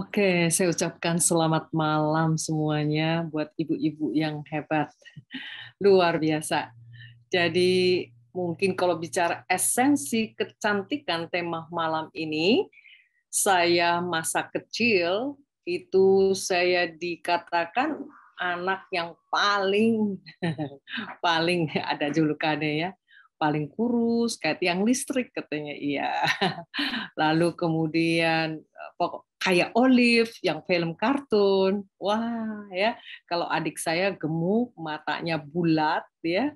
Oke, saya ucapkan selamat malam semuanya buat ibu-ibu yang hebat. Luar biasa. Jadi mungkin kalau bicara esensi kecantikan tema malam ini, saya masa kecil itu saya dikatakan anak yang paling paling ada julukannya ya paling kurus kayak tiang listrik katanya iya lalu kemudian Eh, pokok kayak Olive yang film kartun. Wah, ya. Kalau adik saya gemuk, matanya bulat ya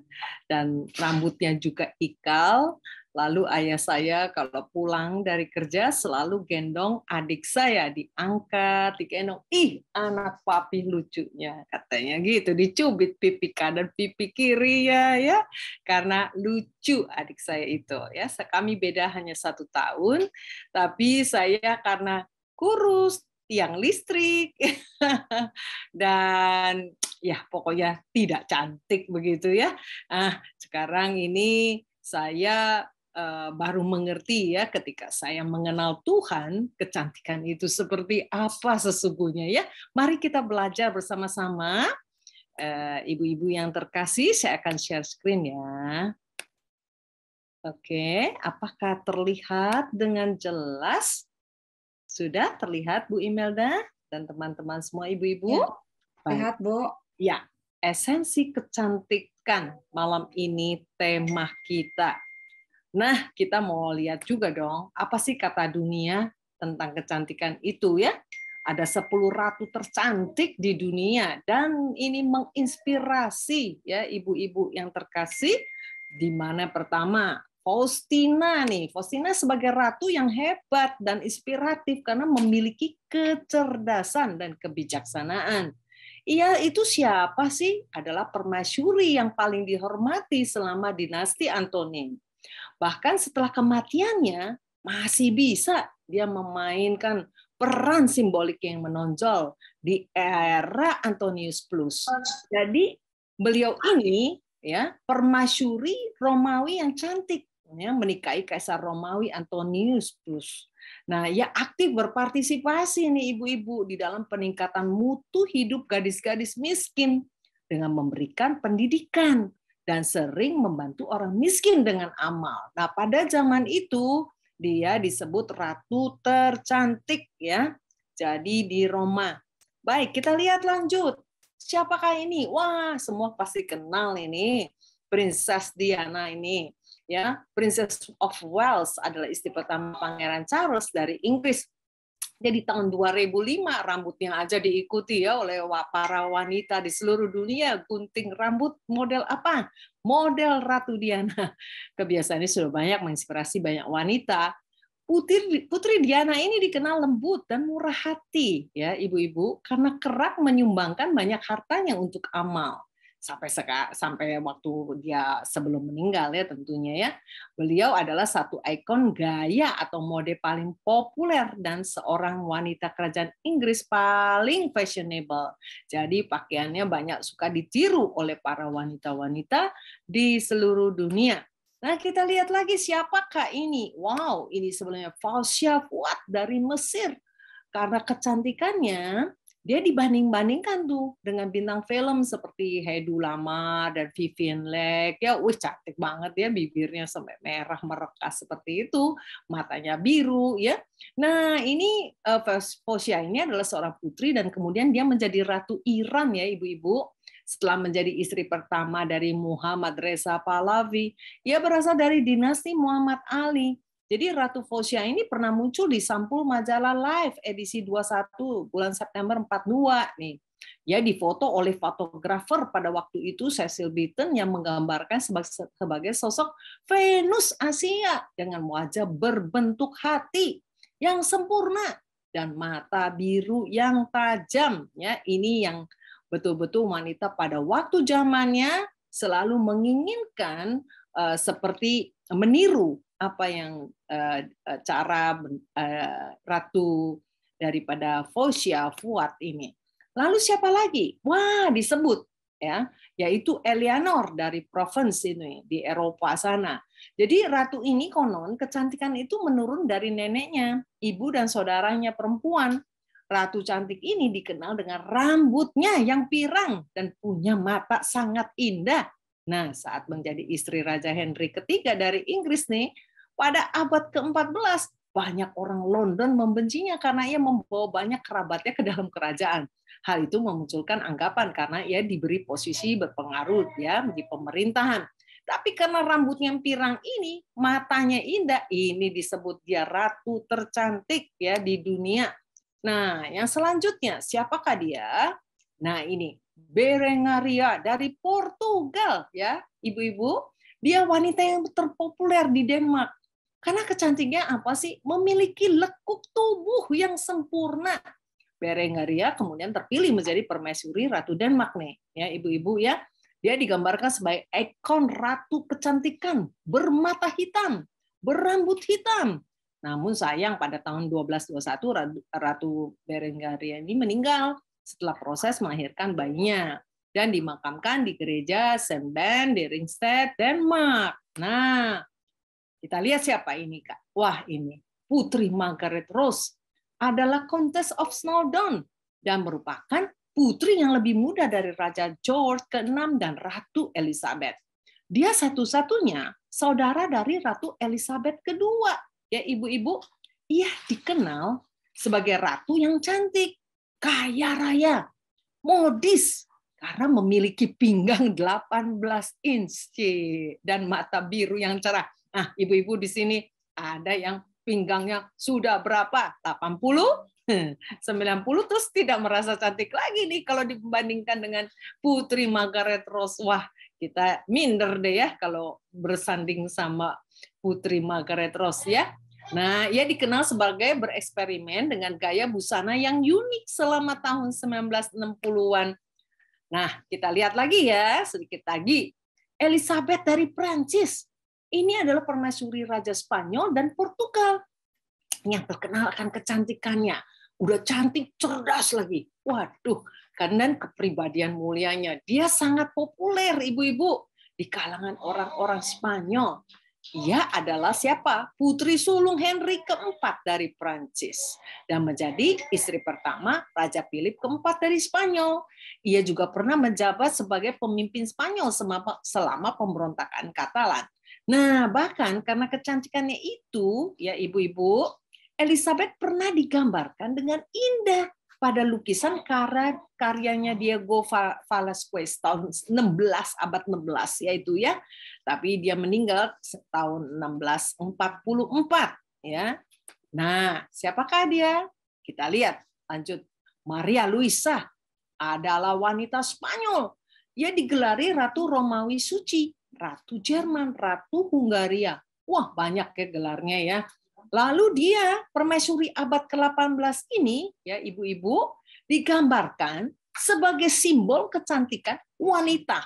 dan rambutnya juga ikal. Lalu ayah saya kalau pulang dari kerja selalu gendong adik saya diangkat, digendong. Ih, anak papi lucunya katanya gitu, dicubit pipi kanan pipi kiri ya ya. Karena lucu adik saya itu ya. Kami beda hanya satu tahun, tapi saya karena kurus, tiang listrik, dan ya pokoknya tidak cantik begitu ya. Nah, sekarang ini saya eh, baru mengerti ya ketika saya mengenal Tuhan kecantikan itu seperti apa sesungguhnya ya mari kita belajar bersama-sama eh, ibu-ibu yang terkasih saya akan share screen ya oke apakah terlihat dengan jelas sudah terlihat Bu Imelda dan teman-teman semua ibu-ibu? Ya, Bu. Ya, esensi kecantikan malam ini tema kita. Nah, kita mau lihat juga dong, apa sih kata dunia tentang kecantikan itu ya? Ada 10 ratu tercantik di dunia dan ini menginspirasi ya ibu-ibu yang terkasih di mana pertama Faustina nih, Faustina sebagai ratu yang hebat dan inspiratif karena memiliki kecerdasan dan kebijaksanaan. Ia itu siapa sih? Adalah permaisuri yang paling dihormati selama dinasti Antonin. Bahkan setelah kematiannya masih bisa dia memainkan peran simbolik yang menonjol di era Antonius Plus. Jadi beliau ini ya permasyuri Romawi yang cantik yang menikahi Kaisar Romawi Antonius Plus. Nah, ya aktif berpartisipasi nih ibu-ibu di dalam peningkatan mutu hidup gadis-gadis miskin dengan memberikan pendidikan dan sering membantu orang miskin dengan amal. Nah, pada zaman itu dia disebut ratu tercantik ya. Jadi di Roma. Baik, kita lihat lanjut. Siapakah ini? Wah, semua pasti kenal ini. Princess Diana ini ya Princess of Wales adalah istri pertama Pangeran Charles dari Inggris jadi tahun 2005 rambutnya aja diikuti ya oleh para wanita di seluruh dunia gunting rambut model apa? Model Ratu Diana. Kebiasaan ini sudah banyak menginspirasi banyak wanita. Putri, Putri Diana ini dikenal lembut dan murah hati ya ibu-ibu karena kerap menyumbangkan banyak hartanya untuk amal sampai seka, sampai waktu dia sebelum meninggal ya tentunya ya. Beliau adalah satu ikon gaya atau mode paling populer dan seorang wanita kerajaan Inggris paling fashionable. Jadi pakaiannya banyak suka ditiru oleh para wanita-wanita di seluruh dunia. Nah, kita lihat lagi siapakah ini? Wow, ini sebenarnya Fauzia Fuad dari Mesir. Karena kecantikannya, dia dibanding-bandingkan tuh dengan bintang film seperti Hedu Lama dan Vivien Leigh, Ya, wih cantik banget ya bibirnya sampai merah merekas seperti itu, matanya biru ya. Nah, ini uh, ini adalah seorang putri dan kemudian dia menjadi ratu Iran ya, ibu-ibu. Setelah menjadi istri pertama dari Muhammad Reza Pahlavi, ia berasal dari dinasti Muhammad Ali jadi Ratu Fosia ini pernah muncul di sampul majalah Life edisi 21 bulan September 42 nih. Ya difoto oleh fotografer pada waktu itu Cecil Beaton yang menggambarkan sebagai, sosok Venus Asia dengan wajah berbentuk hati yang sempurna dan mata biru yang tajam ya ini yang betul-betul wanita pada waktu zamannya selalu menginginkan eh, seperti meniru apa yang uh, cara uh, ratu daripada Fosia Fuad ini. Lalu siapa lagi? Wah, disebut ya, yaitu Eleanor dari Provence ini di Eropa sana. Jadi ratu ini konon kecantikan itu menurun dari neneknya, ibu dan saudaranya perempuan. Ratu cantik ini dikenal dengan rambutnya yang pirang dan punya mata sangat indah. Nah, saat menjadi istri Raja Henry ketiga dari Inggris nih, pada abad ke-14, banyak orang London membencinya karena ia membawa banyak kerabatnya ke dalam kerajaan. Hal itu memunculkan anggapan karena ia diberi posisi berpengaruh ya di pemerintahan. Tapi karena rambutnya pirang ini, matanya indah, ini disebut dia ratu tercantik ya di dunia. Nah, yang selanjutnya siapakah dia? Nah, ini Berengaria dari Portugal ya, ibu-ibu. Dia wanita yang terpopuler di Denmark. Karena kecantiknya apa sih? Memiliki lekuk tubuh yang sempurna. Berengaria kemudian terpilih menjadi permaisuri Ratu Denmark nih, ya ibu-ibu ya. Dia digambarkan sebagai ikon ratu kecantikan, bermata hitam, berambut hitam. Namun sayang pada tahun 1221 Ratu Berengaria ini meninggal setelah proses melahirkan bayinya dan dimakamkan di gereja Saint Ben di Ringsted, Denmark. Nah, kita lihat siapa ini, Kak. Wah, ini Putri Margaret Rose adalah Countess of Snowdon dan merupakan putri yang lebih muda dari Raja George ke-6 dan Ratu Elizabeth. Dia satu-satunya saudara dari Ratu Elizabeth kedua. Ya, ibu-ibu, ia dikenal sebagai ratu yang cantik, kaya raya, modis, karena memiliki pinggang 18 inci dan mata biru yang cerah. Nah, ibu-ibu di sini ada yang pinggangnya sudah berapa? 80, 90 terus tidak merasa cantik lagi nih kalau dibandingkan dengan Putri Margaret Rose. Wah, kita minder deh ya kalau bersanding sama Putri Margaret Rose ya. Nah, ia dikenal sebagai bereksperimen dengan gaya busana yang unik selama tahun 1960-an. Nah, kita lihat lagi ya, sedikit lagi. Elizabeth dari Prancis ini adalah permaisuri raja Spanyol dan Portugal yang terkenal akan kecantikannya. Udah cantik, cerdas lagi. Waduh, karena kepribadian mulianya. Dia sangat populer, ibu-ibu, di kalangan orang-orang Spanyol. Ia adalah siapa? Putri sulung Henry keempat dari Prancis dan menjadi istri pertama Raja Philip keempat dari Spanyol. Ia juga pernah menjabat sebagai pemimpin Spanyol selama, pemberontakan Katalan. Nah, bahkan karena kecantikannya itu, ya ibu-ibu, Elizabeth pernah digambarkan dengan indah pada lukisan karya karyanya Diego Velasquez tahun 16 abad 16 yaitu ya. Tapi dia meninggal tahun 1644 ya. Nah, siapakah dia? Kita lihat lanjut. Maria Luisa adalah wanita Spanyol. Dia digelari Ratu Romawi Suci Ratu Jerman, Ratu Hungaria. Wah, banyak ya gelarnya ya. Lalu dia permaisuri abad ke-18 ini ya ibu-ibu digambarkan sebagai simbol kecantikan wanita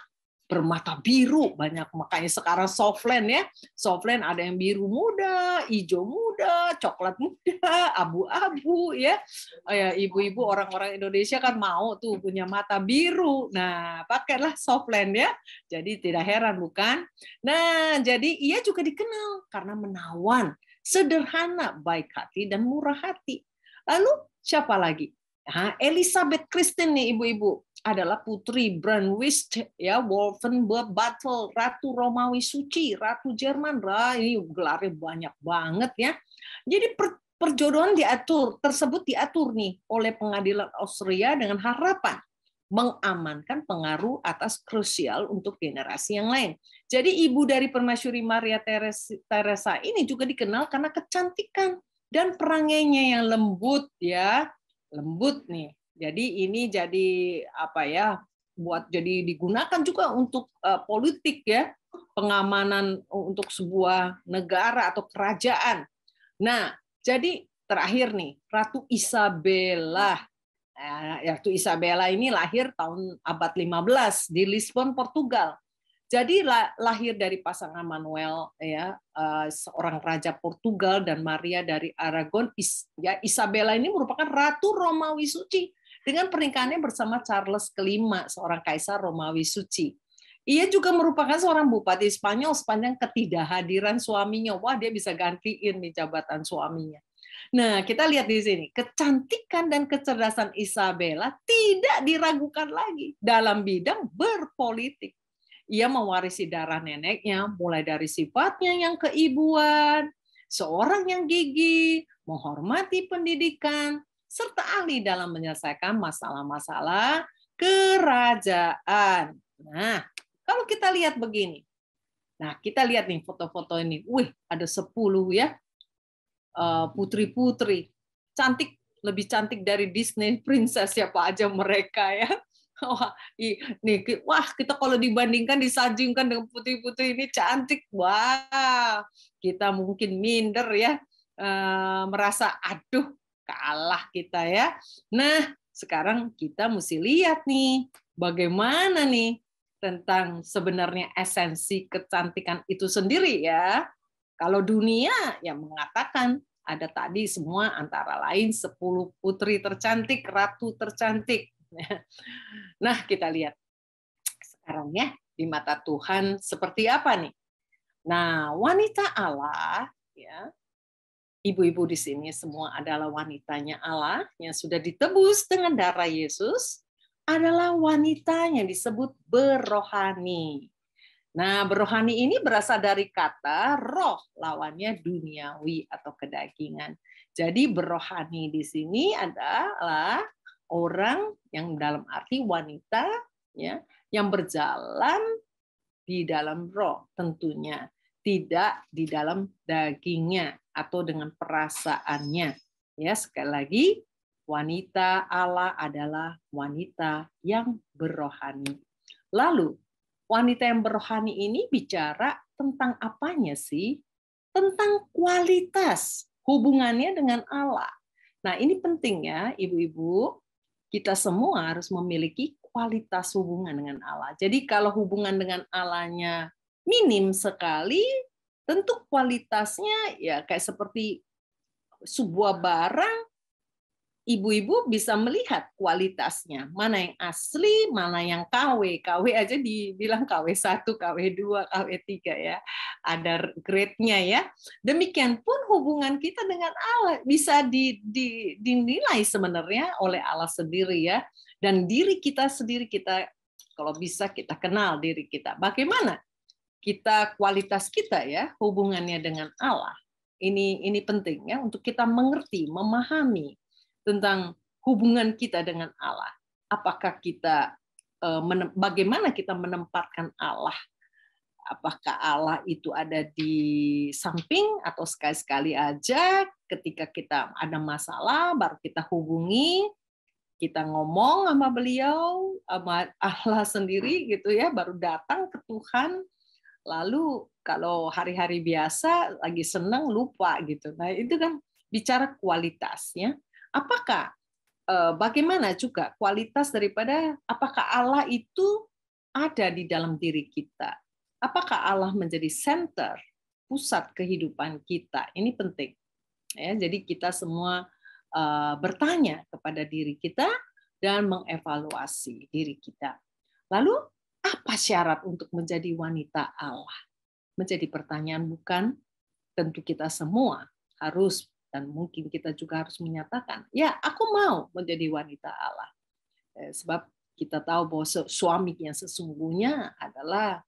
bermata biru banyak makanya sekarang softland ya softland ada yang biru muda hijau muda coklat muda abu-abu ya oh ya ibu-ibu orang-orang Indonesia kan mau tuh punya mata biru nah pakailah softland ya jadi tidak heran bukan nah jadi ia juga dikenal karena menawan sederhana baik hati dan murah hati lalu siapa lagi Elizabeth Kristen nih ibu-ibu adalah putri Brandwist ya Battle ratu Romawi suci ratu Jerman lah ini gelarnya banyak banget ya jadi per, perjodohan diatur tersebut diatur nih oleh pengadilan Austria dengan harapan mengamankan pengaruh atas krusial untuk generasi yang lain. Jadi ibu dari Permaisuri Maria Teresa ini juga dikenal karena kecantikan dan perangainya yang lembut ya, lembut nih jadi ini jadi apa ya buat jadi digunakan juga untuk uh, politik ya, pengamanan untuk sebuah negara atau kerajaan. Nah, jadi terakhir nih Ratu Isabella. Nah, ratu Isabella ini lahir tahun abad 15 di Lisbon, Portugal. Jadi lahir dari pasangan Manuel ya eh, seorang raja Portugal dan Maria dari Aragon. Ya Isabella ini merupakan ratu Romawi suci dengan pernikahannya bersama Charles kelima, seorang kaisar Romawi suci. Ia juga merupakan seorang bupati Spanyol sepanjang ketidakhadiran suaminya. Wah, dia bisa gantiin nih jabatan suaminya. Nah, kita lihat di sini, kecantikan dan kecerdasan Isabella tidak diragukan lagi dalam bidang berpolitik. Ia mewarisi darah neneknya mulai dari sifatnya yang keibuan, seorang yang gigih, menghormati pendidikan, serta ahli dalam menyelesaikan masalah-masalah kerajaan. Nah, kalau kita lihat begini. Nah, kita lihat nih foto-foto ini. Wih, ada 10 ya. Eh, putri-putri. Cantik, lebih cantik dari Disney Princess siapa aja mereka ya. Wah, ini, wah kita kalau dibandingkan disajingkan dengan putri-putri ini cantik, wah kita mungkin minder ya, eh, merasa aduh kalah kita ya. Nah, sekarang kita mesti lihat nih bagaimana nih tentang sebenarnya esensi kecantikan itu sendiri ya. Kalau dunia yang mengatakan ada tadi semua antara lain 10 putri tercantik, ratu tercantik. Nah, kita lihat sekarang ya di mata Tuhan seperti apa nih. Nah, wanita Allah ya ibu-ibu di sini semua adalah wanitanya Allah yang sudah ditebus dengan darah Yesus adalah wanita yang disebut berohani. Nah, berohani ini berasal dari kata roh lawannya duniawi atau kedagingan. Jadi berohani di sini adalah orang yang dalam arti wanita ya yang berjalan di dalam roh tentunya tidak di dalam dagingnya atau dengan perasaannya. Ya, sekali lagi, wanita Allah adalah wanita yang berrohani. Lalu, wanita yang berrohani ini bicara tentang apanya sih? Tentang kualitas hubungannya dengan Allah. Nah, ini penting ya, ibu-ibu. Kita semua harus memiliki kualitas hubungan dengan Allah. Jadi kalau hubungan dengan Allahnya minim sekali, tentu kualitasnya ya kayak seperti sebuah barang ibu-ibu bisa melihat kualitasnya mana yang asli mana yang KW KW aja dibilang KW 1 KW 2 KW 3 ya ada grade-nya ya demikian pun hubungan kita dengan Allah bisa dinilai sebenarnya oleh Allah sendiri ya dan diri kita sendiri kita kalau bisa kita kenal diri kita bagaimana kita kualitas kita ya hubungannya dengan Allah ini ini penting ya untuk kita mengerti memahami tentang hubungan kita dengan Allah apakah kita eh, bagaimana kita menempatkan Allah apakah Allah itu ada di samping atau sekali-sekali aja ketika kita ada masalah baru kita hubungi kita ngomong sama beliau sama Allah sendiri gitu ya baru datang ke Tuhan lalu kalau hari-hari biasa lagi senang lupa gitu. Nah, itu kan bicara kualitasnya. Apakah eh, bagaimana juga kualitas daripada apakah Allah itu ada di dalam diri kita? Apakah Allah menjadi center pusat kehidupan kita? Ini penting. Ya, jadi kita semua eh, bertanya kepada diri kita dan mengevaluasi diri kita. Lalu apa syarat untuk menjadi wanita Allah? Menjadi pertanyaan bukan tentu kita semua harus dan mungkin kita juga harus menyatakan, ya aku mau menjadi wanita Allah. Eh, sebab kita tahu bahwa suami yang sesungguhnya adalah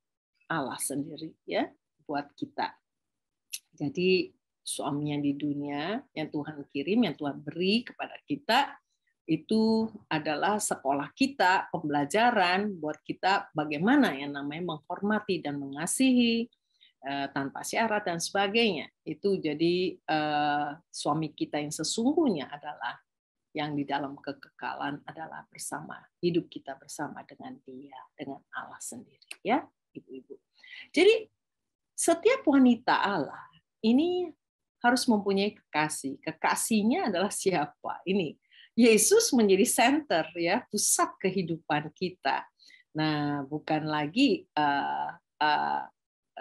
Allah sendiri ya buat kita. Jadi suami yang di dunia yang Tuhan kirim, yang Tuhan beri kepada kita itu adalah sekolah kita, pembelajaran buat kita bagaimana yang namanya menghormati dan mengasihi eh, tanpa syarat dan sebagainya. Itu jadi eh, suami kita yang sesungguhnya adalah yang di dalam kekekalan adalah bersama hidup kita bersama dengan Dia, dengan Allah sendiri, ya, ibu-ibu. Jadi setiap wanita Allah ini harus mempunyai kekasih. Kekasihnya adalah siapa? Ini Yesus menjadi center ya, pusat kehidupan kita. Nah, bukan lagi uh, uh,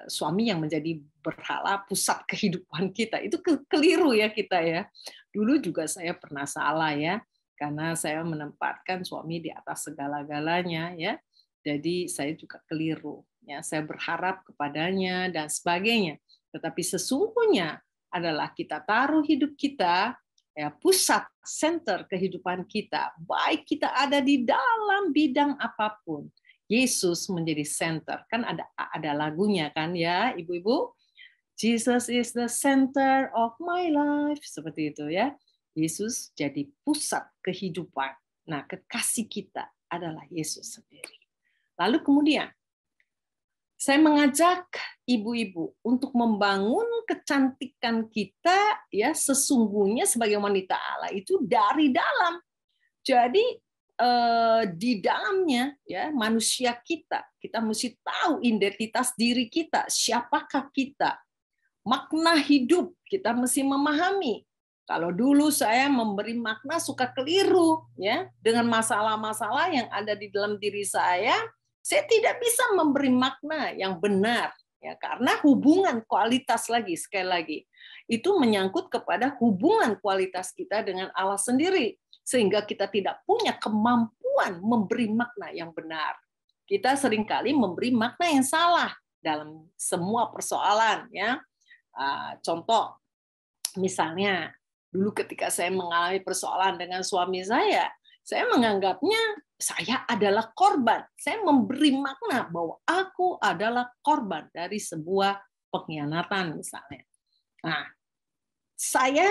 suami yang menjadi berhala pusat kehidupan kita. Itu keliru ya kita ya. Dulu juga saya pernah salah ya karena saya menempatkan suami di atas segala-galanya ya. Jadi saya juga keliru ya. Saya berharap kepadanya dan sebagainya. Tetapi sesungguhnya adalah kita taruh hidup kita ya pusat center kehidupan kita baik kita ada di dalam bidang apapun Yesus menjadi center kan ada ada lagunya kan ya ibu-ibu Jesus is the center of my life seperti itu ya Yesus jadi pusat kehidupan nah kekasih kita adalah Yesus sendiri lalu kemudian saya mengajak ibu-ibu untuk membangun kecantikan kita ya sesungguhnya sebagai wanita Allah itu dari dalam. Jadi eh, di dalamnya ya manusia kita, kita mesti tahu identitas diri kita, siapakah kita, makna hidup kita mesti memahami. Kalau dulu saya memberi makna suka keliru ya dengan masalah-masalah yang ada di dalam diri saya, saya tidak bisa memberi makna yang benar ya karena hubungan kualitas lagi sekali lagi itu menyangkut kepada hubungan kualitas kita dengan Allah sendiri sehingga kita tidak punya kemampuan memberi makna yang benar. Kita seringkali memberi makna yang salah dalam semua persoalan ya. Ah, contoh misalnya dulu ketika saya mengalami persoalan dengan suami saya, saya menganggapnya saya adalah korban. Saya memberi makna bahwa aku adalah korban dari sebuah pengkhianatan misalnya. Nah, saya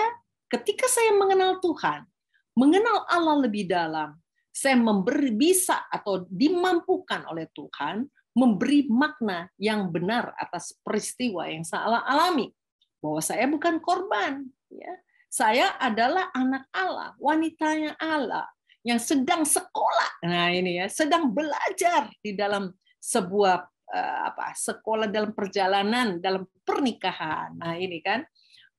ketika saya mengenal Tuhan, mengenal Allah lebih dalam, saya memberi bisa atau dimampukan oleh Tuhan memberi makna yang benar atas peristiwa yang saya alami bahwa saya bukan korban ya saya adalah anak Allah wanitanya Allah yang sedang sekolah. Nah, ini ya, sedang belajar di dalam sebuah eh, apa? sekolah dalam perjalanan, dalam pernikahan. Nah, ini kan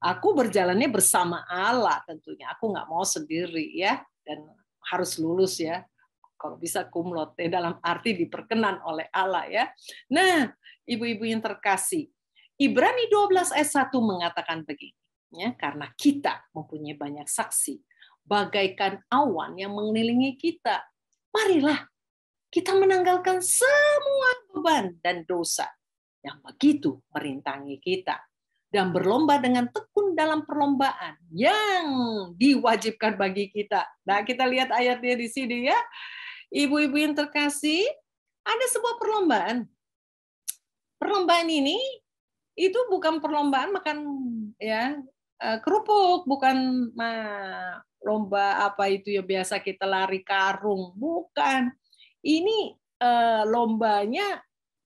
aku berjalannya bersama Allah tentunya. Aku nggak mau sendiri ya dan harus lulus ya. Kalau bisa kumlot ya, dalam arti diperkenan oleh Allah ya. Nah, ibu-ibu yang terkasih, Ibrani 12 ayat 1 mengatakan begini, ya, karena kita mempunyai banyak saksi bagaikan awan yang mengelilingi kita. Marilah kita menanggalkan semua beban dan dosa yang begitu merintangi kita dan berlomba dengan tekun dalam perlombaan yang diwajibkan bagi kita. Nah, kita lihat ayatnya di sini ya. Ibu-ibu yang terkasih, ada sebuah perlombaan. Perlombaan ini itu bukan perlombaan makan ya Eh, kerupuk, bukan nah, lomba apa itu ya biasa kita lari karung, bukan. Ini eh, lombanya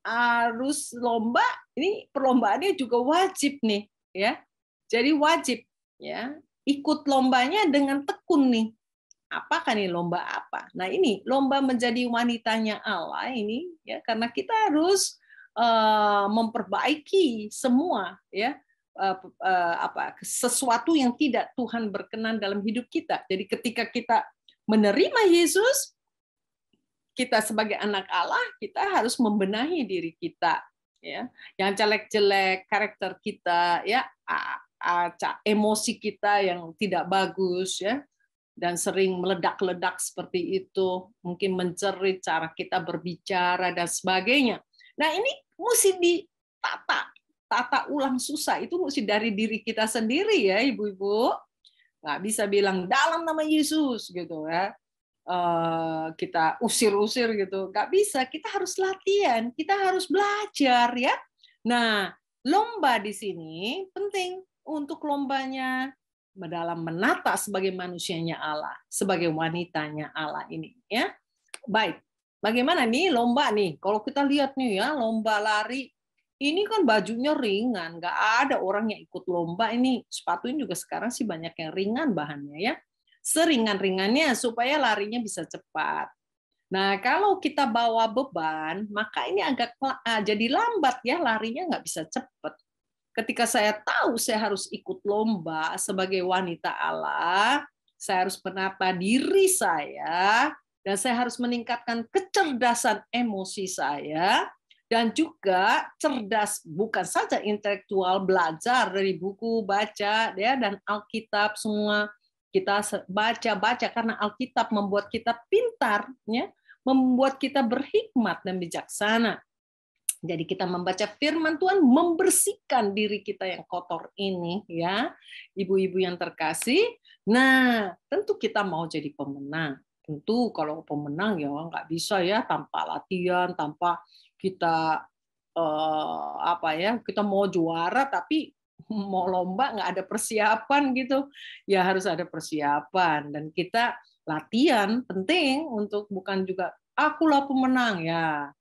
harus lomba, ini perlombaannya juga wajib nih, ya. Jadi wajib ya ikut lombanya dengan tekun nih. Apa kan nih lomba apa? Nah ini lomba menjadi wanitanya Allah ini ya karena kita harus eh, memperbaiki semua ya Eh, eh, apa sesuatu yang tidak Tuhan berkenan dalam hidup kita. Jadi ketika kita menerima Yesus, kita sebagai anak Allah, kita harus membenahi diri kita ya. Yang jelek-jelek karakter kita ya, emosi kita yang tidak bagus ya dan sering meledak-ledak seperti itu, mungkin mencerit cara kita berbicara dan sebagainya. Nah, ini mesti ditata tata ulang susah itu mesti dari diri kita sendiri ya ibu-ibu nggak bisa bilang dalam nama Yesus gitu ya eh, kita usir-usir gitu nggak bisa kita harus latihan kita harus belajar ya nah lomba di sini penting untuk lombanya dalam menata sebagai manusianya Allah sebagai wanitanya Allah ini ya baik bagaimana nih lomba nih kalau kita lihat nih ya lomba lari ini kan bajunya ringan, nggak ada orang yang ikut lomba ini. Sepatunya juga sekarang sih banyak yang ringan bahannya ya. Seringan-ringannya supaya larinya bisa cepat. Nah, kalau kita bawa beban, maka ini agak ah, jadi lambat ya, larinya nggak bisa cepat. Ketika saya tahu saya harus ikut lomba sebagai wanita Allah, saya harus menata diri saya, dan saya harus meningkatkan kecerdasan emosi saya, dan juga cerdas bukan saja intelektual belajar dari buku baca ya dan Alkitab semua kita baca baca karena Alkitab membuat kita pintar ya membuat kita berhikmat dan bijaksana jadi kita membaca firman Tuhan membersihkan diri kita yang kotor ini ya ibu-ibu yang terkasih nah tentu kita mau jadi pemenang tentu kalau pemenang ya nggak bisa ya tanpa latihan tanpa kita uh, apa ya kita mau juara tapi mau lomba nggak ada persiapan gitu ya harus ada persiapan dan kita latihan penting untuk bukan juga aku akulah pemenang ya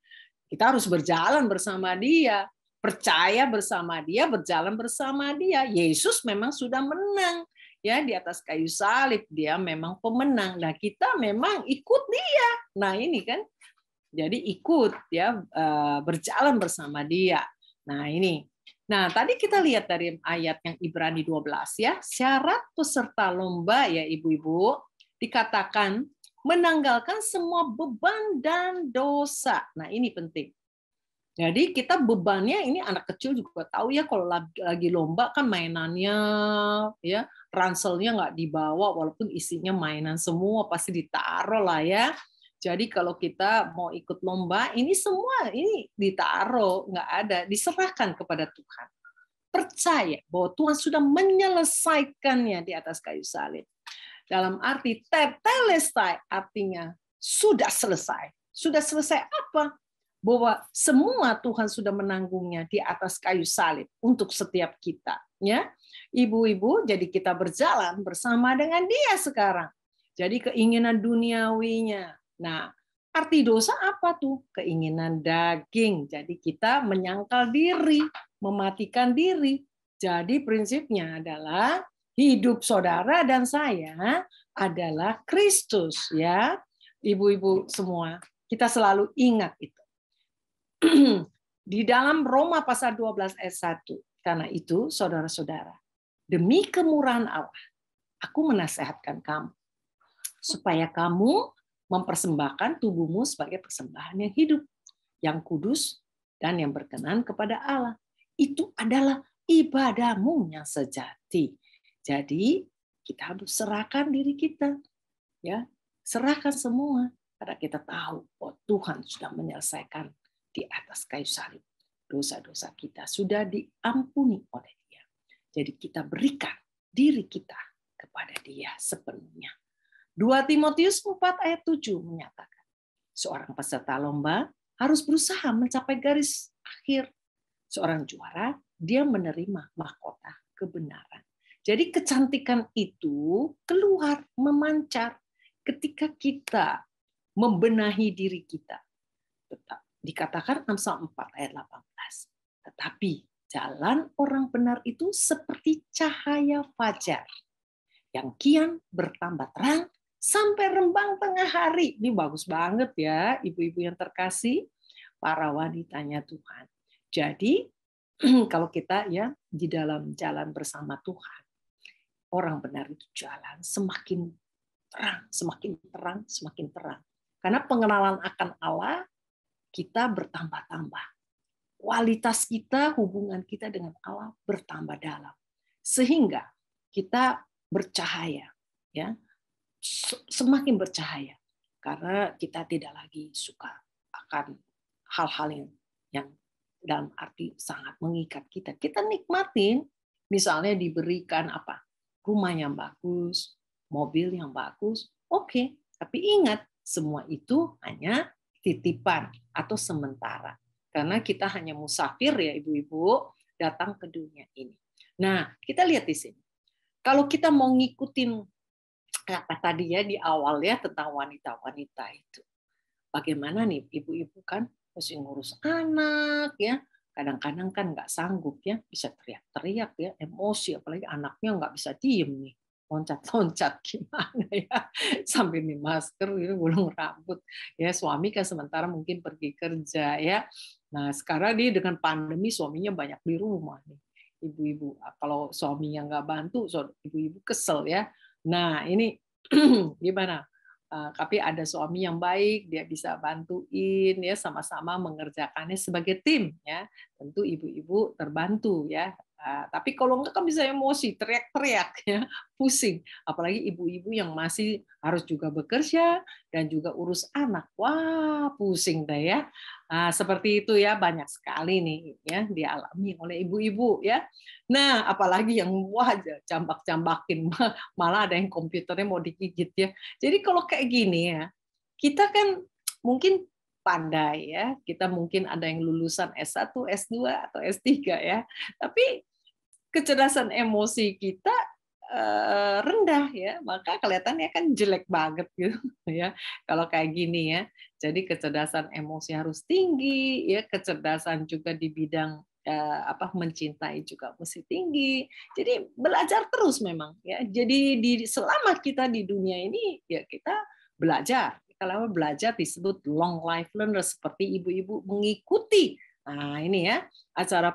kita harus berjalan bersama dia percaya bersama dia berjalan bersama dia Yesus memang sudah menang ya di atas kayu salib dia memang pemenang nah kita memang ikut dia nah ini kan jadi ikut ya eh, berjalan bersama dia. Nah, ini. Nah, tadi kita lihat dari ayat yang Ibrani 12 ya, syarat peserta lomba ya ibu-ibu dikatakan menanggalkan semua beban dan dosa. Nah, ini penting. Jadi kita bebannya ini anak kecil juga tahu ya kalau lagi lomba kan mainannya ya ranselnya nggak dibawa walaupun isinya mainan semua pasti ditaruh lah ya jadi kalau kita mau ikut lomba, ini semua ini ditaruh, nggak ada, diserahkan kepada Tuhan. Percaya bahwa Tuhan sudah menyelesaikannya di atas kayu salib. Dalam arti tetelestai artinya sudah selesai. Sudah selesai apa? Bahwa semua Tuhan sudah menanggungnya di atas kayu salib untuk setiap kita. Ya, Ibu-ibu, jadi kita berjalan bersama dengan dia sekarang. Jadi keinginan duniawinya, Nah, arti dosa apa tuh? Keinginan daging. Jadi kita menyangkal diri, mematikan diri. Jadi prinsipnya adalah hidup saudara dan saya adalah Kristus ya. Ibu-ibu semua, kita selalu ingat itu. Di dalam Roma pasal 12 ayat 1. Karena itu saudara-saudara, demi kemurahan Allah, aku menasehatkan kamu supaya kamu mempersembahkan tubuhmu sebagai persembahan yang hidup, yang kudus, dan yang berkenan kepada Allah. Itu adalah ibadahmu yang sejati. Jadi kita harus serahkan diri kita, ya serahkan semua karena kita tahu bahwa Tuhan sudah menyelesaikan di atas kayu salib dosa-dosa kita sudah diampuni oleh Dia. Jadi kita berikan diri kita kepada Dia sepenuhnya. 2 Timotius 4 ayat 7 menyatakan, seorang peserta lomba harus berusaha mencapai garis akhir. Seorang juara, dia menerima mahkota kebenaran. Jadi kecantikan itu keluar, memancar ketika kita membenahi diri kita. Tetap dikatakan Amsal 4 ayat 18. Tetapi jalan orang benar itu seperti cahaya fajar yang kian bertambah terang sampai rembang tengah hari. Ini bagus banget ya, ibu-ibu yang terkasih, para wanitanya Tuhan. Jadi, kalau kita ya di dalam jalan bersama Tuhan, orang benar itu jalan semakin terang, semakin terang, semakin terang. Karena pengenalan akan Allah kita bertambah-tambah. Kualitas kita, hubungan kita dengan Allah bertambah dalam. Sehingga kita bercahaya, ya semakin bercahaya karena kita tidak lagi suka akan hal-hal yang yang dalam arti sangat mengikat kita. Kita nikmatin misalnya diberikan apa? rumah yang bagus, mobil yang bagus, oke, okay. tapi ingat semua itu hanya titipan atau sementara. Karena kita hanya musafir ya ibu-ibu datang ke dunia ini. Nah, kita lihat di sini. Kalau kita mau ngikutin kata tadi ya di awal ya tentang wanita-wanita itu. Bagaimana nih ibu-ibu kan mesti ngurus anak ya, kadang-kadang kan nggak sanggup ya, bisa teriak-teriak ya, emosi apalagi anaknya nggak bisa diem nih loncat-loncat gimana ya sambil di masker gitu gulung rambut ya suami kan sementara mungkin pergi kerja ya nah sekarang dia dengan pandemi suaminya banyak di rumah nih ibu-ibu kalau suaminya nggak bantu ibu-ibu kesel ya Nah, ini gimana? Eh, tapi ada suami yang baik, dia bisa bantuin ya sama-sama mengerjakannya sebagai tim ya. Tentu ibu-ibu terbantu ya Nah, tapi kalau enggak kan bisa emosi, teriak-teriak, ya, pusing. Apalagi ibu-ibu yang masih harus juga bekerja dan juga urus anak. Wah, pusing deh ya. Nah, seperti itu ya banyak sekali nih ya dialami oleh ibu-ibu ya. Nah, apalagi yang wah cambak-cambakin malah ada yang komputernya mau digigit ya. Jadi kalau kayak gini ya, kita kan mungkin pandai ya. Kita mungkin ada yang lulusan S1, S2 atau S3 ya. Tapi kecerdasan emosi kita eh, rendah ya maka kelihatannya kan jelek banget gitu ya kalau kayak gini ya jadi kecerdasan emosi harus tinggi ya kecerdasan juga di bidang eh, apa mencintai juga mesti tinggi jadi belajar terus memang ya jadi di selama kita di dunia ini ya kita belajar kalau belajar disebut long life learner seperti ibu-ibu mengikuti Nah, ini ya, acara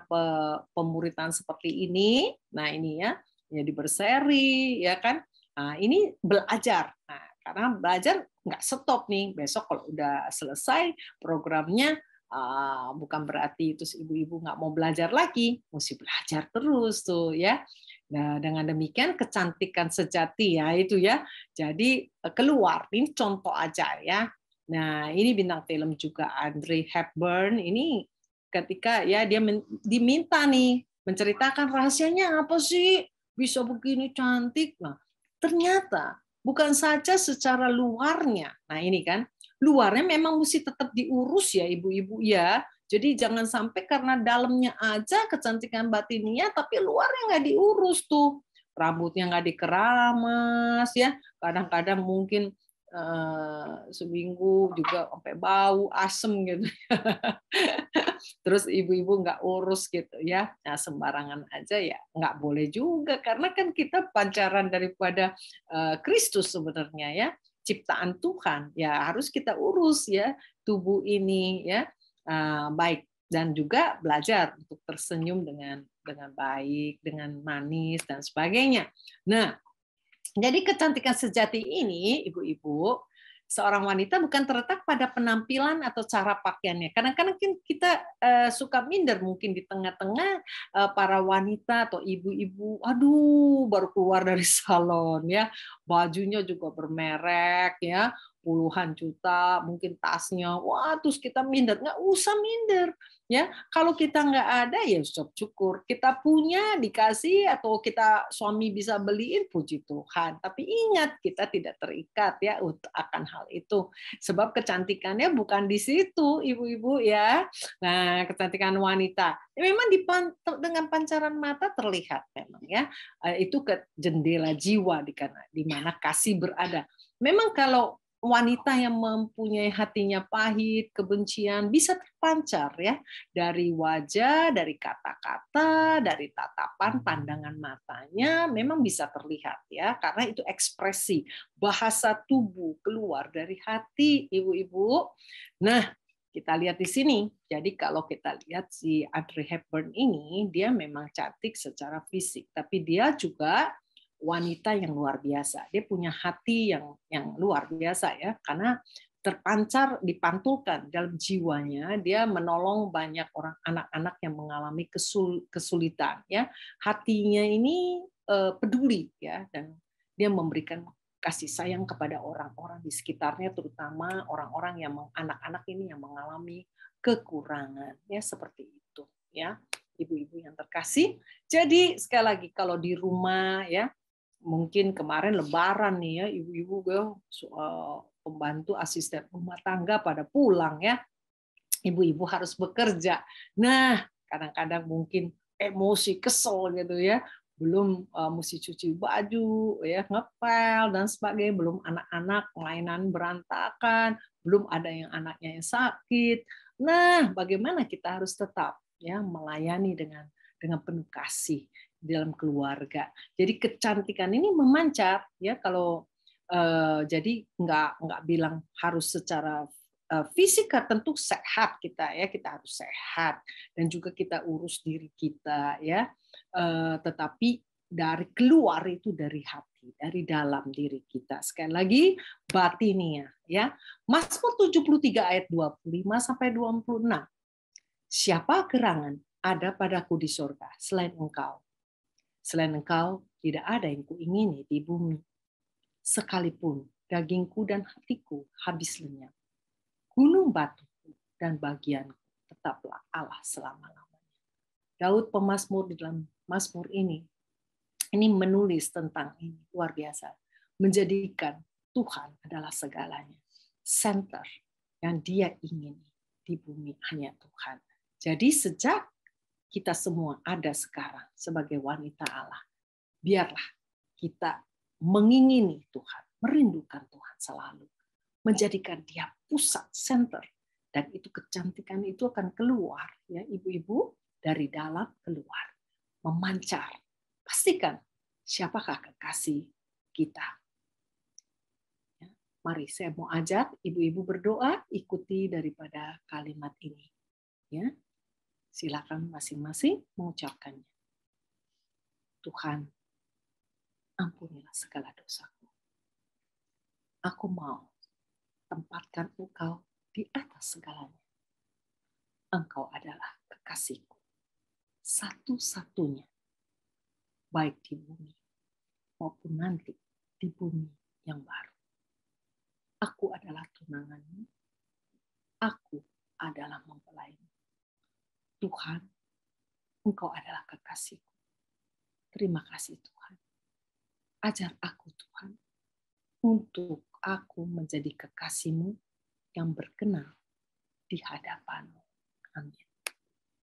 pemuritan seperti ini. Nah, ini ya, jadi berseri, ya kan? Nah, ini belajar. Nah, karena belajar nggak stop nih. Besok kalau udah selesai programnya, ah, bukan berarti terus ibu-ibu nggak mau belajar lagi. Mesti belajar terus tuh ya. Nah, dengan demikian kecantikan sejati ya itu ya. Jadi eh, keluar. Ini contoh aja ya. Nah, ini bintang film juga Andre Hepburn. Ini ketika ya dia diminta nih menceritakan rahasianya apa sih bisa begini cantik. Nah, ternyata bukan saja secara luarnya. Nah, ini kan luarnya memang mesti tetap diurus ya ibu-ibu ya. Jadi jangan sampai karena dalamnya aja kecantikan batinnya, tapi luarnya nggak diurus tuh. Rambutnya nggak dikeramas ya. Kadang-kadang mungkin uh, seminggu juga sampai bau asem gitu terus ibu-ibu nggak urus gitu ya nah sembarangan aja ya nggak boleh juga karena kan kita pancaran daripada eh, Kristus sebenarnya ya ciptaan Tuhan ya harus kita urus ya tubuh ini ya eh, baik dan juga belajar untuk tersenyum dengan dengan baik, dengan manis dan sebagainya. Nah, jadi kecantikan sejati ini, ibu-ibu, seorang wanita bukan terletak pada penampilan atau cara pakaiannya. Kadang-kadang kan kita eh, suka minder mungkin di tengah-tengah eh, para wanita atau ibu-ibu, aduh baru keluar dari salon ya, bajunya juga bermerek ya, puluhan juta, mungkin tasnya, wah terus kita minder, nggak usah minder. Ya, kalau kita nggak ada ya syukur syukur. Kita punya dikasih atau kita suami bisa beliin puji Tuhan. Tapi ingat kita tidak terikat ya akan hal itu. Sebab kecantikannya bukan di situ, ibu-ibu ya. Nah, kecantikan wanita ya, memang dengan pancaran mata terlihat memang ya. Eh, itu ke jendela jiwa di mana kasih berada memang kalau wanita yang mempunyai hatinya pahit, kebencian bisa terpancar ya dari wajah, dari kata-kata, dari tatapan, hmm. pandangan matanya memang bisa terlihat ya karena itu ekspresi bahasa tubuh keluar dari hati ibu-ibu. Nah, kita lihat di sini. Jadi kalau kita lihat si Audrey Hepburn ini, dia memang cantik secara fisik, tapi dia juga wanita yang luar biasa. Dia punya hati yang yang luar biasa ya, karena terpancar dipantulkan dalam jiwanya dia menolong banyak orang anak-anak yang mengalami kesul, kesulitan ya hatinya ini uh, peduli ya dan dia memberikan kasih sayang kepada orang-orang di sekitarnya terutama orang-orang yang anak-anak ini yang mengalami kekurangan ya seperti itu ya ibu-ibu yang terkasih jadi sekali lagi kalau di rumah ya mungkin kemarin lebaran nih ya ibu-ibu gue pembantu asisten rumah tangga pada pulang ya ibu-ibu harus bekerja nah kadang-kadang mungkin emosi kesel gitu ya belum eh, mesti cuci baju ya ngepel dan sebagainya belum anak-anak mainan berantakan belum ada yang anaknya yang sakit nah bagaimana kita harus tetap ya melayani dengan dengan penuh kasih di dalam keluarga. Jadi kecantikan ini memancar ya kalau uh, jadi nggak nggak bilang harus secara uh, eh, fisika tentu sehat kita ya kita harus sehat dan juga kita urus diri kita ya uh, tetapi dari keluar itu dari hati, dari dalam diri kita. Sekali lagi batinnya, ya. Mazmur 73 ayat 25 sampai 26. Siapa gerangan ada padaku di surga selain engkau Selain engkau, tidak ada yang kuingini di bumi. Sekalipun dagingku dan hatiku habis lenyap. Gunung batuku dan bagianku tetaplah Allah selama-lamanya. Daud pemazmur di dalam Mazmur ini, ini menulis tentang ini, luar biasa. Menjadikan Tuhan adalah segalanya. Center yang dia ingini di bumi hanya Tuhan. Jadi sejak kita semua ada sekarang sebagai wanita Allah. Biarlah kita mengingini Tuhan, merindukan Tuhan selalu, menjadikan Dia pusat, center, dan itu kecantikan itu akan keluar ya ibu-ibu dari dalam keluar, memancar. Pastikan siapakah kekasih kita. Ya, mari saya mau ajak ibu-ibu berdoa, ikuti daripada kalimat ini. Ya, Silakan masing-masing mengucapkannya. Tuhan, ampunilah segala dosaku. Aku mau tempatkan Engkau di atas segalanya. Engkau adalah kekasihku, satu-satunya, baik di bumi maupun nanti di bumi yang baru. Aku adalah tunanganmu, aku adalah mempelaimu. Tuhan, Engkau adalah kekasihku. Terima kasih Tuhan. Ajar aku Tuhan, untuk aku menjadi kekasihmu yang berkenan di hadapanmu. Amin.